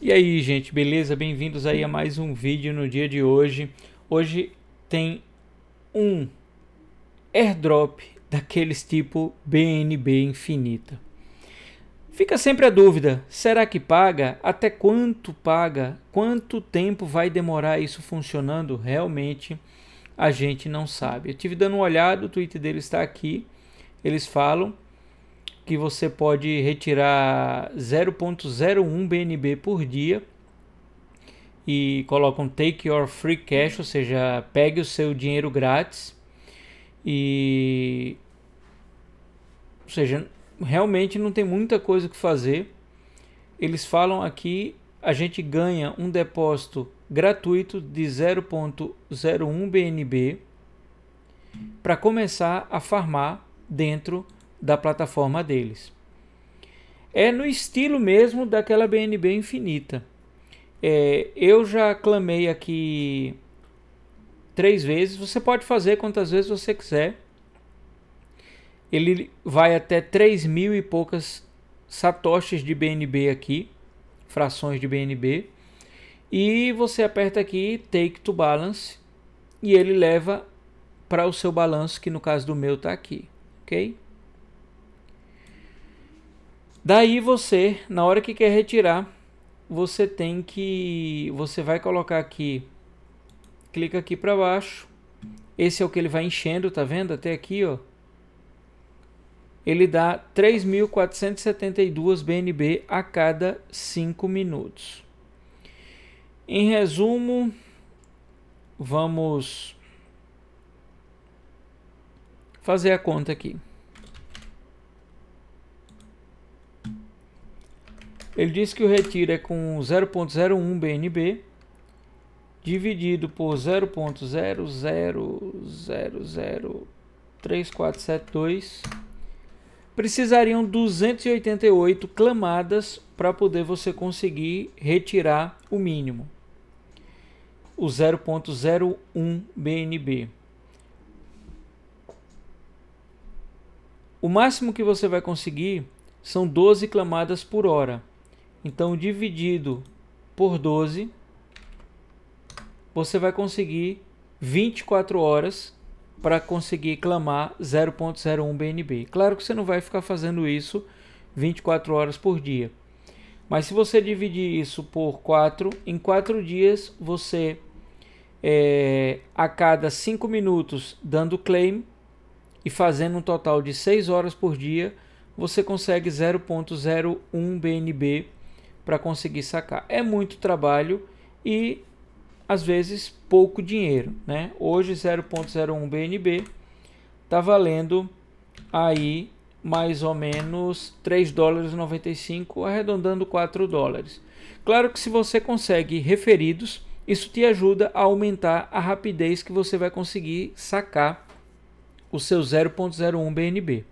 E aí, gente, beleza? Bem-vindos aí a mais um vídeo no dia de hoje. Hoje tem um airdrop daqueles tipo BNB infinita. Fica sempre a dúvida, será que paga? Até quanto paga? Quanto tempo vai demorar isso funcionando? Realmente a gente não sabe. Eu tive dando uma olhada, o tweet dele está aqui. Eles falam que você pode retirar 0.01 BNB por dia e coloca um take your free cash, ou seja, pegue o seu dinheiro grátis e ou seja, realmente não tem muita coisa que fazer. Eles falam aqui a gente ganha um depósito gratuito de 0.01 BNB para começar a farmar dentro da plataforma deles. É no estilo mesmo daquela BNB infinita. É, eu já clamei aqui três vezes. Você pode fazer quantas vezes você quiser. Ele vai até 3 mil e poucas satoshis de BNB aqui, frações de BNB. E você aperta aqui Take to Balance e ele leva para o seu balanço, que no caso do meu está aqui, ok? Daí você, na hora que quer retirar, você tem que você vai colocar aqui clica aqui para baixo. Esse é o que ele vai enchendo, tá vendo? Até aqui, ó. Ele dá 3.472 BNB a cada 5 minutos. Em resumo, vamos fazer a conta aqui. Ele diz que o retiro é com 0.01 BNB dividido por 0.00003472. Precisariam 288 clamadas para poder você conseguir retirar o mínimo, o 0.01 BNB. O máximo que você vai conseguir são 12 clamadas por hora. Então, dividido por 12, você vai conseguir 24 horas para conseguir clamar 0.01 BNB. Claro que você não vai ficar fazendo isso 24 horas por dia. Mas se você dividir isso por 4, em 4 dias você, é, a cada 5 minutos dando claim e fazendo um total de 6 horas por dia, você consegue 0.01 BNB para conseguir sacar. É muito trabalho e às vezes pouco dinheiro, né? Hoje 0.01 BNB tá valendo aí mais ou menos 3 dólares 95, arredondando 4 dólares. Claro que se você consegue referidos, isso te ajuda a aumentar a rapidez que você vai conseguir sacar o seu 0.01 BNB.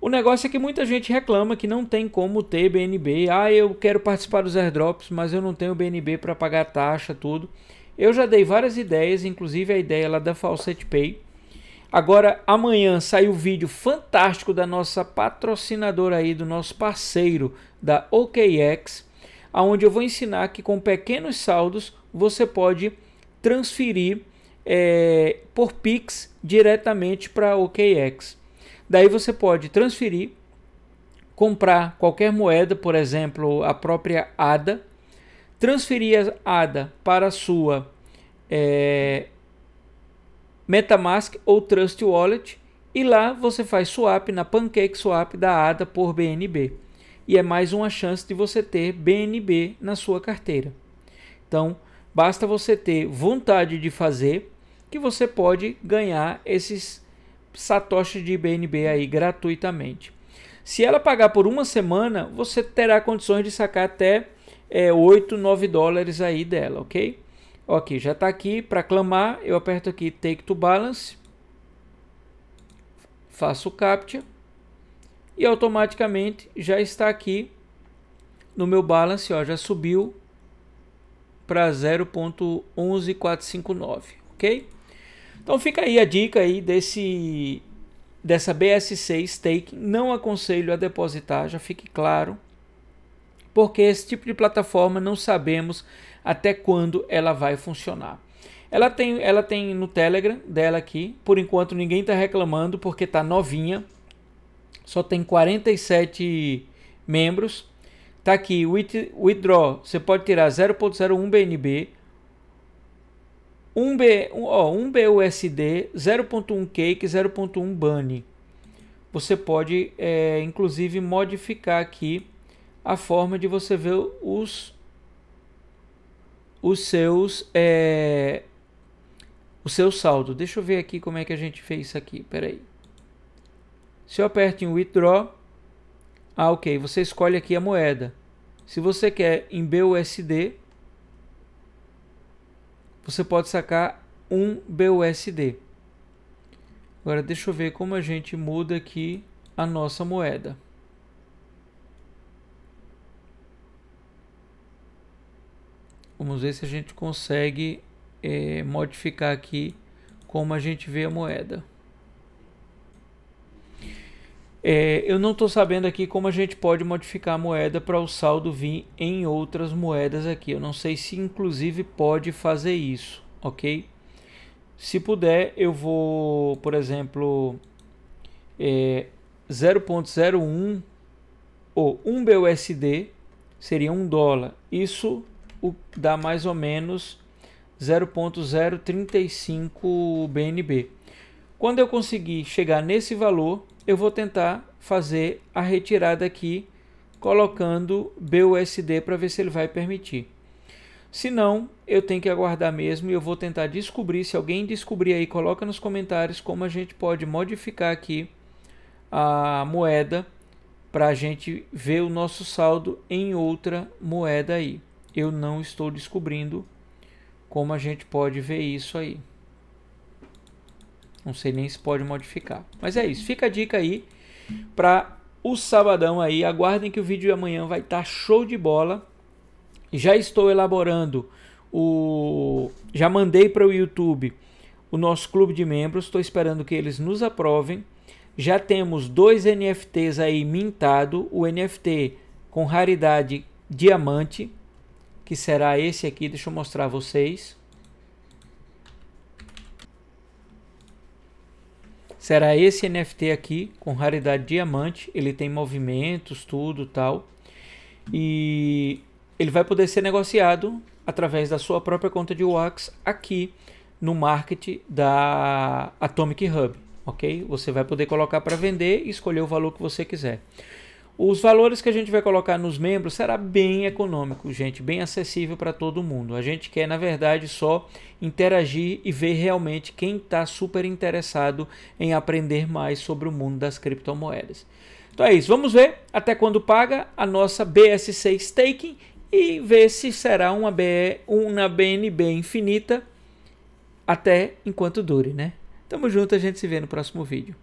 O negócio é que muita gente reclama que não tem como ter BNB. Ah, eu quero participar dos airdrops, mas eu não tenho BNB para pagar taxa, tudo. Eu já dei várias ideias, inclusive a ideia lá da Falset Pay. Agora, amanhã sai o vídeo fantástico da nossa patrocinadora aí, do nosso parceiro da OKX, onde eu vou ensinar que com pequenos saldos você pode transferir é, por Pix diretamente para OKX. Daí você pode transferir, comprar qualquer moeda, por exemplo, a própria ADA, transferir a ADA para a sua é, MetaMask ou Trust Wallet e lá você faz swap na Pancake Swap da ADA por BNB. E é mais uma chance de você ter BNB na sua carteira. Então, basta você ter vontade de fazer que você pode ganhar esses satoshis de BNB aí gratuitamente. Se ela pagar por uma semana, você terá condições de sacar até é, 8, 9 dólares aí dela, ok? Ok, já está aqui para clamar, eu aperto aqui Take to Balance, faço o captcha e automaticamente já está aqui no meu balance, ó, já subiu para 0.11459, ok? Então fica aí a dica aí desse dessa BSC Stake, não aconselho a depositar, já fique claro, porque esse tipo de plataforma não sabemos até quando ela vai funcionar. Ela tem, ela tem no Telegram dela aqui, por enquanto ninguém está reclamando porque está novinha, só tem 47 membros. Tá aqui, withdraw, você pode tirar 0.01 BNB, 1B, ó, 1 BUSD, 0.1 Cake, 0.1 Bunny. Você pode, é, inclusive, modificar aqui a forma de você ver os, os seus é, o seu saldo. Deixa eu ver aqui como é que a gente fez isso aqui. Pera aí. Se eu aperto em Withdraw, ah, ok, você escolhe aqui a moeda. Se você quer em BUSD, você pode sacar um BUSD. Agora deixa eu ver como a gente muda aqui a nossa moeda. Vamos ver se a gente consegue é, modificar aqui como a gente vê a moeda. É, eu não estou sabendo aqui como a gente pode modificar a moeda para o saldo vir em outras moedas aqui. Eu não sei se inclusive pode fazer isso, ok? Se puder, eu vou, por exemplo, é, 0.01 ou 1 BUSD seria 1 dólar. Isso dá mais ou menos 0.035 BNB. Quando eu conseguir chegar nesse valor, eu vou tentar fazer a retirada aqui colocando BUSD para ver se ele vai permitir. Se não, eu tenho que aguardar mesmo e eu vou tentar descobrir. Se alguém descobrir aí, coloca nos comentários como a gente pode modificar aqui a moeda para a gente ver o nosso saldo em outra moeda aí. Eu não estou descobrindo como a gente pode ver isso aí. Não sei nem se pode modificar. Mas é isso. Fica a dica aí para o sabadão aí. Aguardem que o vídeo de amanhã vai estar tá show de bola. Já estou elaborando o. Já mandei para o YouTube o nosso clube de membros. Estou esperando que eles nos aprovem. Já temos dois NFTs aí mintado. O NFT com raridade diamante, que será esse aqui. Deixa eu mostrar a vocês. será esse NFT aqui com raridade diamante. Ele tem movimentos, tudo tal. E ele vai poder ser negociado através da sua própria conta de Wax aqui no market da Atomic Hub, ok? Você vai poder colocar para vender e escolher o valor que você quiser. Os valores que a gente vai colocar nos membros será bem econômico, gente, bem acessível para todo mundo. A gente quer, na verdade, só interagir e ver realmente quem está super interessado em aprender mais sobre o mundo das criptomoedas. Então é isso, vamos ver até quando paga a nossa BSC Staking e ver se será uma, BE, uma BNB infinita até enquanto dure, né? Tamo junto, a gente se vê no próximo vídeo.